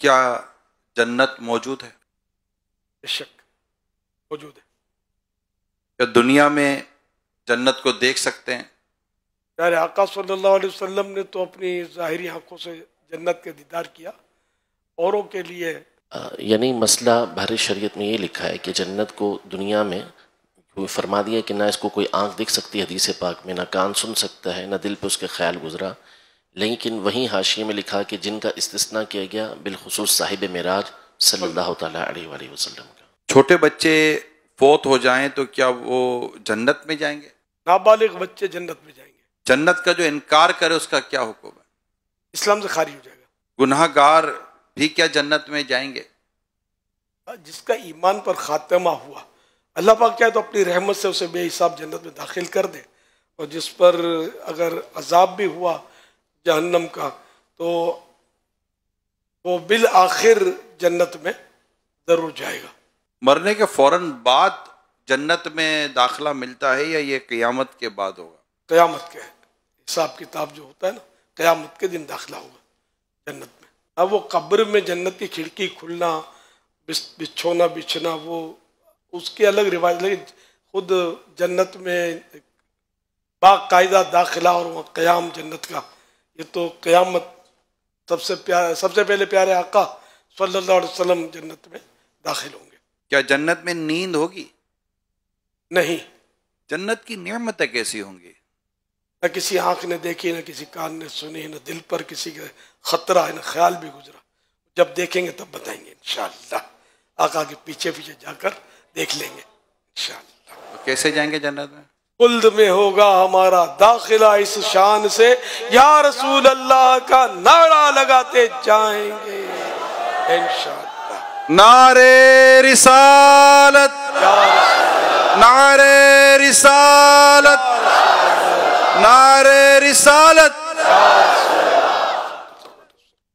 क्या जन्नत मौजूद है बेशक मौजूद है क्या दुनिया में जन्नत को देख सकते हैं यार आका सल्लल्लाहु अलैहि वसल्लम ने तो अपनी ज़ाहरी आँखों से जन्नत का दीदार किया औरों के लिए यानी मसला भारत शरीयत में ये लिखा है कि जन्नत को दुनिया में फरमा दिया कि ना इसको कोई आंख देख सकती है हदीस पाक में ना कान सुन सकता है ना दिल पे उसके ख्याल गुजरा लेकिन वहीं हाशिए में लिखा कि जिनका इस्तना किया गया बिलखसूस साहिब मराज सल्लाम का छोटे बच्चे फोत हो जाएं तो क्या वो जन्नत में जाएंगे नाबालिग बच्चे जन्नत में जाएंगे जन्नत का जो इनकार करे उसका क्या हुक्म है इस्लाम से खारिज हो जाएगा गुनाहगार भी क्या जन्नत में जाएंगे हाँ, जिसका ईमान पर खात्मा हुआ अल्लाह पाक है तो अपनी रहमत से उसे बेहिसाब जन्नत में दाखिल कर दे और जिस पर अगर अजाब भी हुआ जहन्नम का तो वो बिल आखिर जन्नत में ज़रूर जाएगा मरने के फ़ौर बाद जन्नत में दाखला मिलता है या ये क़यामत के बाद होगा क़यामत के हिसाब किताब जो होता है ना क़यामत के दिन दाखला होगा जन्नत में अब वो कब्र में जन्नत की खिड़की खुलना बिछोना बिछना वो उसके अलग रिवाज लेकिन खुद जन्नत में बाकायदा दाखिला और वहाँ क्याम जन्नत का ये तो क़यामत सबसे प्यार सबसे पहले प्यारे आका सल्लल्लाहु अलैहि वसल्लम जन्नत में दाखिल होंगे क्या जन्नत में नींद होगी नहीं जन्नत की नियमतें कैसी होंगी न किसी आंख ने देखी न किसी कान ने सुनी न दिल पर किसी का खतरा है न ख्याल भी गुजरा जब देखेंगे तब बताएंगे इन आका के पीछे पीछे जाकर देख लेंगे इन कैसे जाएंगे जन्नत में उल्द में होगा हमारा दाखिला इस शान से या रसूल अल्लाह का नारा लगाते जाएंगे नारे रिसालत नारे रिसालत नारे रिसालत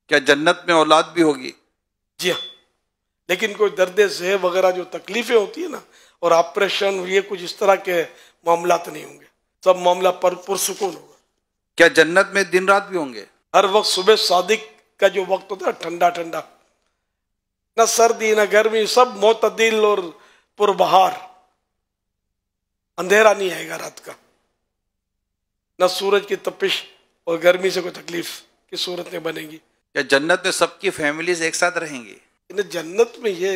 क्या जन्नत में औलाद भी होगी जी हाँ लेकिन कोई दर्द जह वगैरह जो तकलीफें होती है ना और ऑपरेशन ये कुछ इस तरह के मामला नहीं होंगे सब मामला पर पुरसकून होगा क्या जन्नत में दिन रात भी होंगे हर वक्त सुबह सादिक का जो वक्त होता है ठंडा ठंडा न सर्दी न गर्मी सब मोतदिल और पुरबहार अंधेरा नहीं आएगा रात का न सूरज की तपिश और गर्मी से कोई तकलीफ की सूरत में बनेगी क्या जन्नत में सबकी फैमिलीज एक साथ रहेंगी लेकिन जन्नत में ये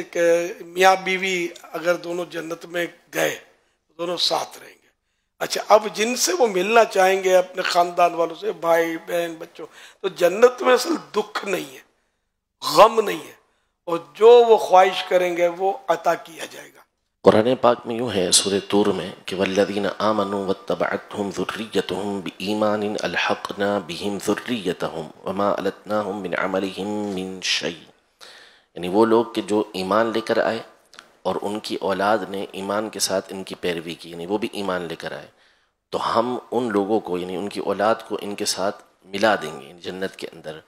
मियाँ बीवी अगर दोनों जन्नत में गए तो दोनों साथ रहेंगे अच्छा अब जिनसे वो मिलना चाहेंगे अपने ख़ानदान वालों से भाई बहन बच्चों तो जन्नत में असल दुख नहीं है गम नहीं है और जो वो ख्वाहिश करेंगे वो अता किया जाएगा कुरान पाक में यूँ है सूर तूर में कि वल्लिन आमन व तबातम ज़ुर्रीत ईमान अलहक़ना बिहम ज़ुर्रियत हम वमा अलतना हम बिन अमल बिन शई यानी वो लोग के जो ईमान लेकर आए और उनकी औलाद ने ईमान के साथ इनकी पैरवी की यानी वो भी ईमान लेकर आए तो हम उन लोगों को यानी उनकी औलाद को इनके साथ मिला देंगे जन्नत के अंदर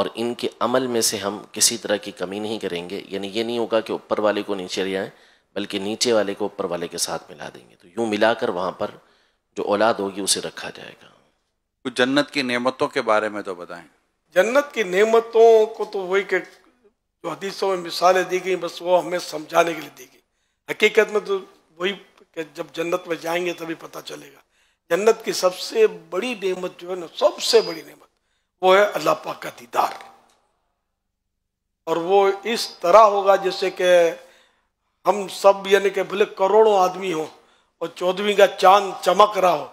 और इनके अमल में से हम किसी तरह की कमी नहीं करेंगे यानी ये नहीं होगा कि ऊपर वाले को नीचे ले आएँ बल्कि नीचे वाले को ऊपर वाले के साथ मिला देंगे तो यूँ मिला कर वहाँ पर जो औलाद होगी उसे रखा जाएगा कुछ जन्नत की नमतों के बारे में तो बताएँ जन्नत की नमतों को तो वही जो हदीसों में मिसालें दी गई बस वो हमें समझाने के लिए दी गई हकीकत में तो वही जब जन्नत में जाएंगे तभी पता चलेगा जन्नत की सबसे बड़ी नेमत जो है ना सबसे बड़ी नेमत वो है अल्लाह पाक का दीदार और वो इस तरह होगा जैसे कि हम सब यानी कि भले करोड़ों आदमी हो और चौदहवीं का चांद चमक रहा हो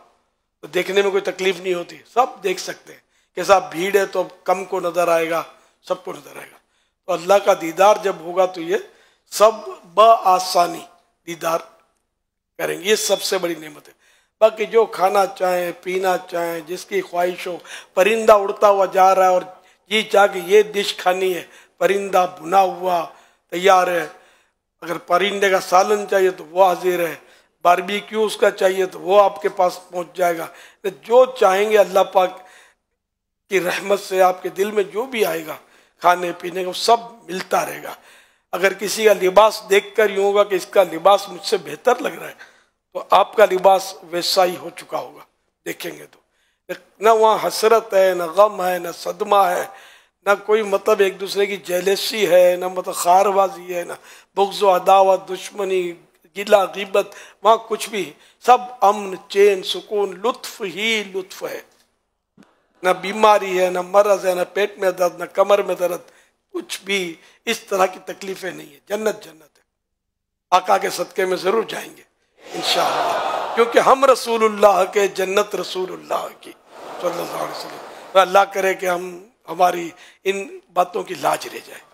तो देखने में कोई तकलीफ नहीं होती सब देख सकते हैं कैसा भीड़ है तो अब कम को नज़र आएगा सबको नज़र आएगा तो अल्लाह का दीदार जब होगा तो ये सब ब आसानी दीदार करेंगे ये सबसे बड़ी नेमत है बाकी जो खाना चाहें पीना चाहें जिसकी ख्वाहिश हो परिंदा उड़ता हुआ जा रहा है और ये चाह के ये डिश खानी है परिंदा भुना हुआ तैयार है अगर परिंदे का सालन चाहिए तो वो हाजिर है बारबेक्यू उसका चाहिए तो वो आपके पास पहुंच जाएगा जो चाहेंगे अल्लाह पाक की रहमत से आपके दिल में जो भी आएगा खाने पीने को सब मिलता रहेगा अगर किसी का लिबास देखकर यूँ होगा कि इसका लिबास मुझसे बेहतर लग रहा है तो आपका लिबास वैसा ही हो चुका होगा देखेंगे तो न वहाँ हसरत है न गम है न सदमा है न कोई मतलब एक दूसरे की जेलसी है न मतलब खारबाजी है ना बुग्ज अदावत दुश्मनी गिला गिबत वहाँ कुछ भी सब अमन चैन सुकून लुत्फ ही लुत्फ है न बीमारी है न मरज है न पेट में दर्द न कमर में दर्द कुछ भी इस तरह की तकलीफें नहीं है जन्नत जन्नत है आका के सदके में ज़रूर जाएंगे इन क्योंकि हम रसूलुल्लाह के जन्नत रसूलुल्लाह की सल्लल्लाहु अलैहि वसल्लम तो अल्लाह करे कि हम हमारी इन बातों की लाज रह जाए